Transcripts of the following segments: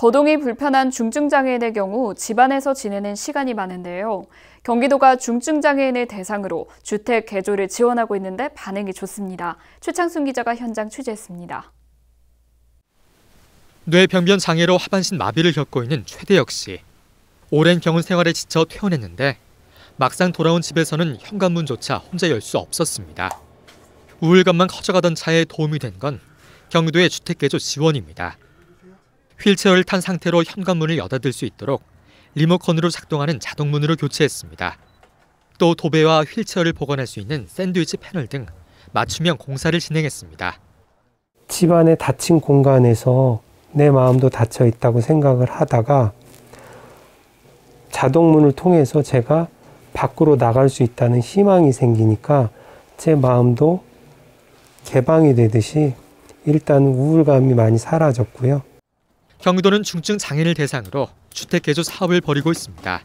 거동이 불편한 중증장애인의 경우 집안에서 지내는 시간이 많은데요. 경기도가 중증장애인을 대상으로 주택 개조를 지원하고 있는데 반응이 좋습니다. 최창순 기자가 현장 취재했습니다. 뇌병변 장애로 하반신 마비를 겪고 있는 최대혁 씨. 오랜 경운 생활에 지쳐 퇴원했는데 막상 돌아온 집에서는 현관문조차 혼자 열 수 없었습니다. 우울감만 커져가던 차에 도움이 된 건 경기도의 주택개조 지원입니다. 휠체어를 탄 상태로 현관문을 여닫을 수 있도록 리모컨으로 작동하는 자동문으로 교체했습니다. 또 도배와 휠체어를 보관할 수 있는 샌드위치 패널 등 맞춤형 공사를 진행했습니다. 집안의 닫힌 공간에서 내 마음도 닫혀 있다고 생각을 하다가 자동문을 통해서 제가 밖으로 나갈 수 있다는 희망이 생기니까 제 마음도 개방이 되듯이 일단 우울감이 많이 사라졌고요. 경기도는 중증 장애인을 대상으로 주택 개조 사업을 벌이고 있습니다.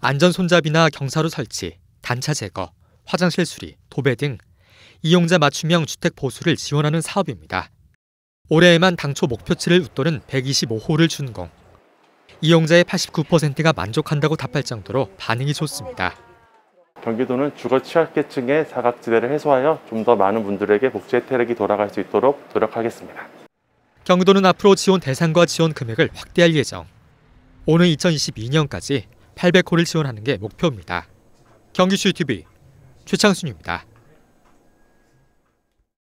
안전 손잡이나 경사로 설치, 단차 제거, 화장실 수리, 도배 등 이용자 맞춤형 주택 보수를 지원하는 사업입니다. 올해에만 당초 목표치를 웃도는 125호를 준공. 이용자의 89%가 만족한다고 답할 정도로 반응이 좋습니다. 경기도는 주거 취약계층의 사각지대를 해소하여 좀 더 많은 분들에게 복지 혜택이 돌아갈 수 있도록 노력하겠습니다. 경기도는 앞으로 지원 대상과 지원 금액을 확대할 예정. 오는 2022년까지 800호를 지원하는 게 목표입니다. 경기쇼 TV 최창순입니다.